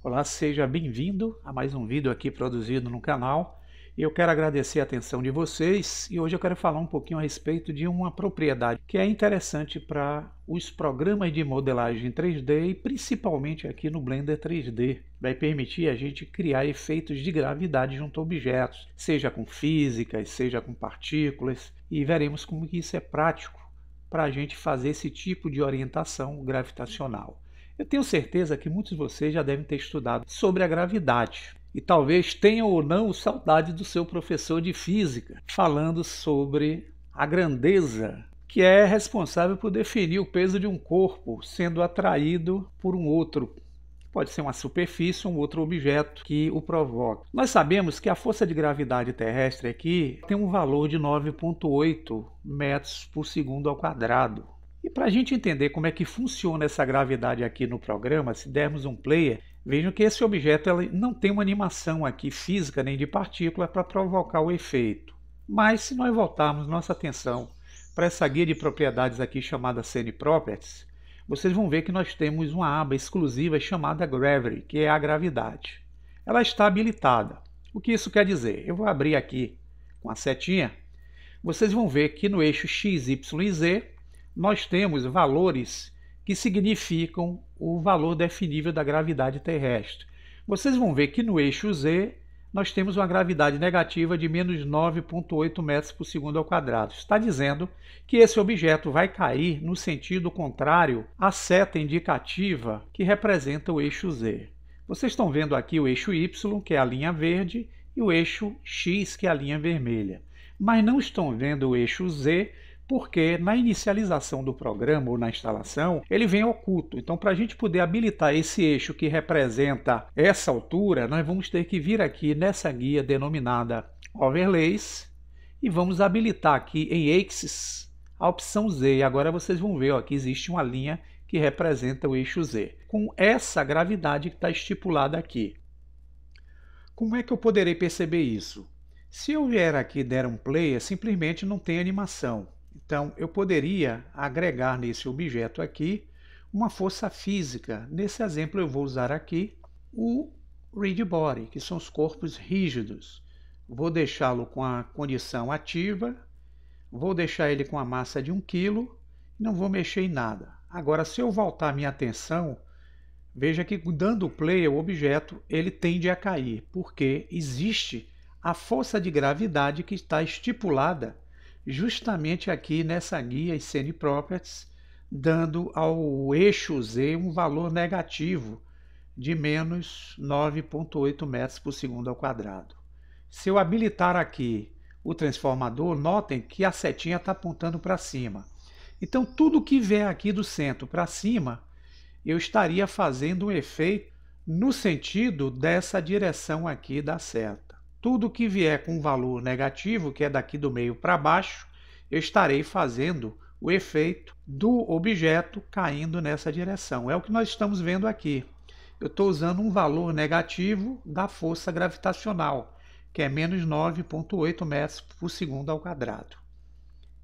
Olá, seja bem-vindo a mais um vídeo aqui produzido no canal. Eu quero agradecer a atenção de vocês e hoje eu quero falar um pouquinho a respeito de uma propriedade que é interessante para os programas de modelagem 3D e principalmente aqui no Blender 3D. Vai permitir a gente criar efeitos de gravidade junto a objetos, seja com físicas, seja com partículas, e veremos como que isso é prático para a gente fazer esse tipo de orientação gravitacional. Eu tenho certeza que muitos de vocês já devem ter estudado sobre a gravidade e talvez tenham ou não saudade do seu professor de física falando sobre a grandeza que é responsável por definir o peso de um corpo sendo atraído por um outro. Pode ser uma superfície, um outro objeto que o provoca. Nós sabemos que a força de gravidade terrestre aqui tem um valor de 9,8 metros por segundo ao quadrado. E para a gente entender como é que funciona essa gravidade aqui no programa, se dermos um player, vejam que esse objeto não tem uma animação aqui física nem de partícula para provocar o efeito. Mas se nós voltarmos nossa atenção para essa guia de propriedades aqui chamada Scene Properties, vocês vão ver que nós temos uma aba exclusiva chamada Gravity, que é a gravidade. Ela está habilitada. O que isso quer dizer? Eu vou abrir aqui com a setinha. Vocês vão ver que no eixo x, y e z nós temos valores que significam o valor definível da gravidade terrestre. Vocês vão ver que no eixo Z nós temos uma gravidade negativa de menos 9,8 metros por segundo ao quadrado. Está dizendo que esse objeto vai cair no sentido contrário à seta indicativa que representa o eixo Z. Vocês estão vendo aqui o eixo Y, que é a linha verde, e o eixo X, que é a linha vermelha. Mas não estão vendo o eixo Z, porque na inicialização do programa ou na instalação ele vem oculto. Então, para a gente poder habilitar esse eixo que representa essa altura, nós vamos ter que vir aqui nessa guia denominada Overlays e vamos habilitar aqui em Axis a opção Z. E agora vocês vão ver ó, que existe uma linha que representa o eixo Z, com essa gravidade que está estipulada aqui. Como é que eu poderei perceber isso? Se eu vier aqui e der um play, é simplesmente não tem animação. Então, eu poderia agregar nesse objeto aqui uma força física. Nesse exemplo, eu vou usar aqui o rigid body, que são os corpos rígidos. Vou deixá-lo com a condição ativa, vou deixar ele com a massa de 1 kg, não vou mexer em nada. Agora, se eu voltar minha atenção, veja que dando play ao objeto, ele tende a cair, porque existe a força de gravidade que está estipulada justamente aqui nessa guia Scene Properties, dando ao eixo Z um valor negativo de menos 9,8 metros por segundo ao quadrado. Se eu habilitar aqui o transformador, notem que a setinha está apontando para cima. Então, tudo que vier aqui do centro para cima, eu estaria fazendo um efeito no sentido dessa direção aqui da seta. Tudo que vier com valor negativo, que é daqui do meio para baixo, eu estarei fazendo o efeito do objeto caindo nessa direção. É o que nós estamos vendo aqui. Eu estou usando um valor negativo da força gravitacional, que é menos 9,8 metros por segundo ao quadrado.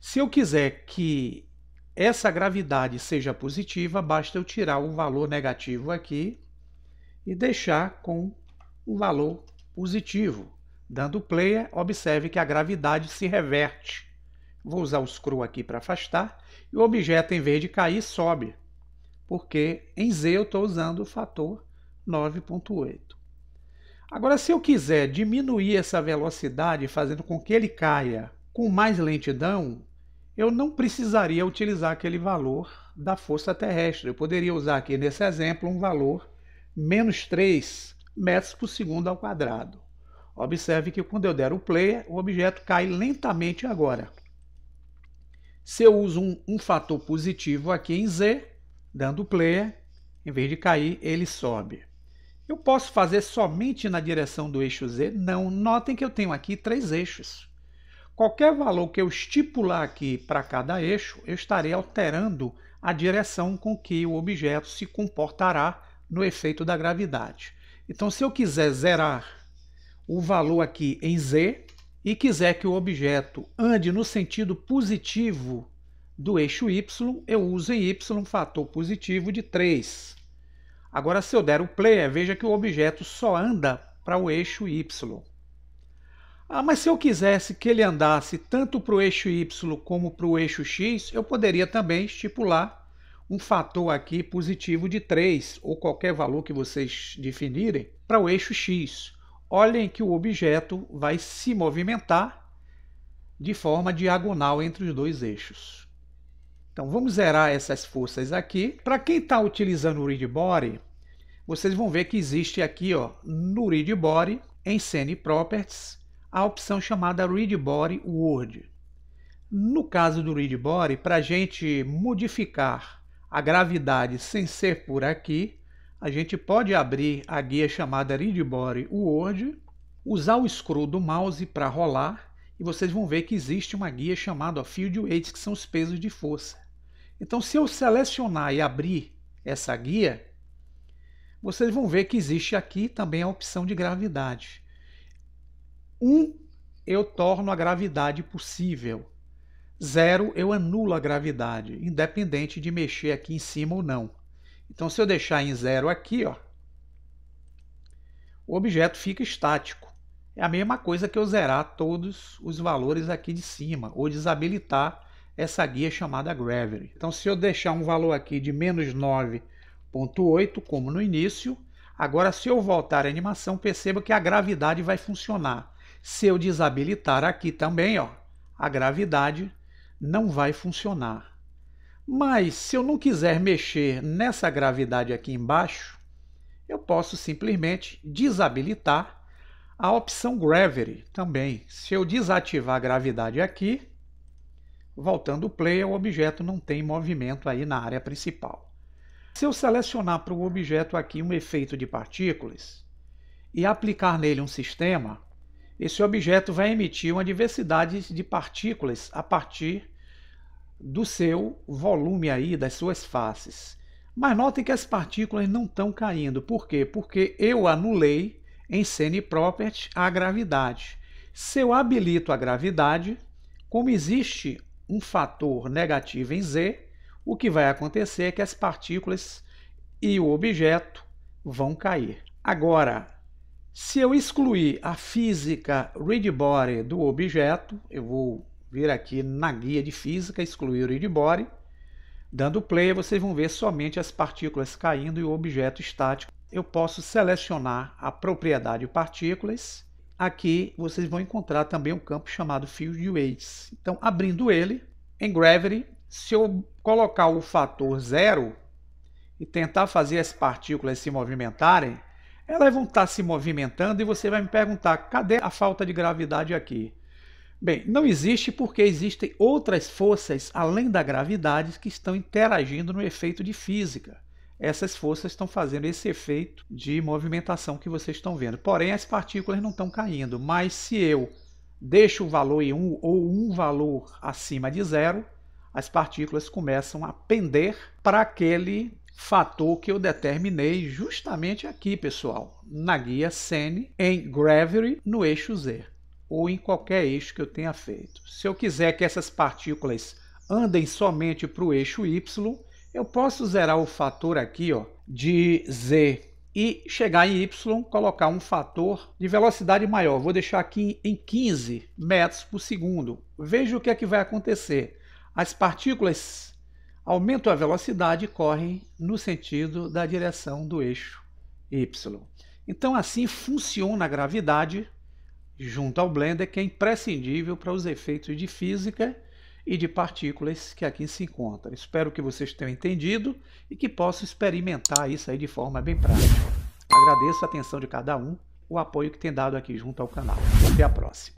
Se eu quiser que essa gravidade seja positiva, basta eu tirar o valor negativo aqui e deixar com o valor positivo. Dando player, observe que a gravidade se reverte. Vou usar o scroll aqui para afastar. E o objeto, em vez de cair, sobe. Porque em Z eu estou usando o fator 9.8. Agora, se eu quiser diminuir essa velocidade, fazendo com que ele caia com mais lentidão, eu não precisaria utilizar aquele valor da força terrestre. Eu poderia usar aqui, nesse exemplo, um valor menos 3 metros por segundo ao quadrado. Observe que quando eu der o play, o objeto cai lentamente agora. Se eu uso um, um fator positivo aqui em Z, dando play, em vez de cair, ele sobe. Eu posso fazer somente na direção do eixo Z? Não. Notem que eu tenho aqui três eixos. Qualquer valor que eu estipular aqui para cada eixo, eu estarei alterando a direção com que o objeto se comportará no efeito da gravidade. Então, se eu quiser zerar o valor aqui em Z e quiser que o objeto ande no sentido positivo do eixo Y, eu uso em Y um fator positivo de 3. Agora, se eu der o player, veja que o objeto só anda para o eixo Y. Ah, mas se eu quisesse que ele andasse tanto para o eixo Y como para o eixo X, eu poderia também estipular um fator aqui positivo de 3, ou qualquer valor que vocês definirem, para o eixo X olhem que o objeto vai se movimentar de forma diagonal entre os dois eixos. Então vamos zerar essas forças aqui. Para quem está utilizando o ReadBody, vocês vão ver que existe aqui ó, no ReadBody, em Scene Properties, a opção chamada read word. No caso do ReadBody, para a gente modificar a gravidade sem ser por aqui, a gente pode abrir a guia chamada Readbody Word, usar o scroll do mouse para rolar e vocês vão ver que existe uma guia chamada Field Weights, que são os pesos de força. Então, se eu selecionar e abrir essa guia, vocês vão ver que existe aqui também a opção de gravidade. 1, um, eu torno a gravidade possível. 0, eu anulo a gravidade, independente de mexer aqui em cima ou não. Então, se eu deixar em zero aqui, ó, o objeto fica estático. É a mesma coisa que eu zerar todos os valores aqui de cima, ou desabilitar essa guia chamada Gravity. Então, se eu deixar um valor aqui de menos 9.8, como no início, agora se eu voltar a animação, perceba que a gravidade vai funcionar. Se eu desabilitar aqui também, ó, a gravidade não vai funcionar. Mas se eu não quiser mexer nessa gravidade aqui embaixo, eu posso simplesmente desabilitar a opção Gravity também. Se eu desativar a gravidade aqui, voltando o player, o objeto não tem movimento aí na área principal. Se eu selecionar para o objeto aqui um efeito de partículas e aplicar nele um sistema, esse objeto vai emitir uma diversidade de partículas a partir do seu volume aí, das suas faces. Mas notem que as partículas não estão caindo. Por quê? Porque eu anulei em Cine Property a gravidade. Se eu habilito a gravidade, como existe um fator negativo em Z, o que vai acontecer é que as partículas e o objeto vão cair. Agora, se eu excluir a física read body do objeto, eu vou vir aqui na guia de física, excluir o Iribori. Dando play, vocês vão ver somente as partículas caindo e o objeto estático. Eu posso selecionar a propriedade partículas. Aqui vocês vão encontrar também um campo chamado Field Weights. Então, abrindo ele, em Gravity, se eu colocar o fator zero e tentar fazer as partículas se movimentarem, elas vão estar se movimentando e você vai me perguntar, cadê a falta de gravidade aqui? Bem, não existe porque existem outras forças além da gravidade que estão interagindo no efeito de física. Essas forças estão fazendo esse efeito de movimentação que vocês estão vendo. Porém, as partículas não estão caindo, mas se eu deixo o valor em 1 um, ou um valor acima de zero, as partículas começam a pender para aquele fator que eu determinei justamente aqui, pessoal, na guia SENE, em Gravity, no eixo Z ou em qualquer eixo que eu tenha feito. Se eu quiser que essas partículas andem somente para o eixo y, eu posso zerar o fator aqui ó, de z e chegar em y, colocar um fator de velocidade maior. Vou deixar aqui em 15 metros por segundo. Veja o que é que vai acontecer. As partículas aumentam a velocidade e correm no sentido da direção do eixo y. Então, assim funciona a gravidade junto ao Blender, que é imprescindível para os efeitos de física e de partículas que aqui se encontram. Espero que vocês tenham entendido e que possam experimentar isso aí de forma bem prática. Agradeço a atenção de cada um, o apoio que tem dado aqui junto ao canal. Até a próxima!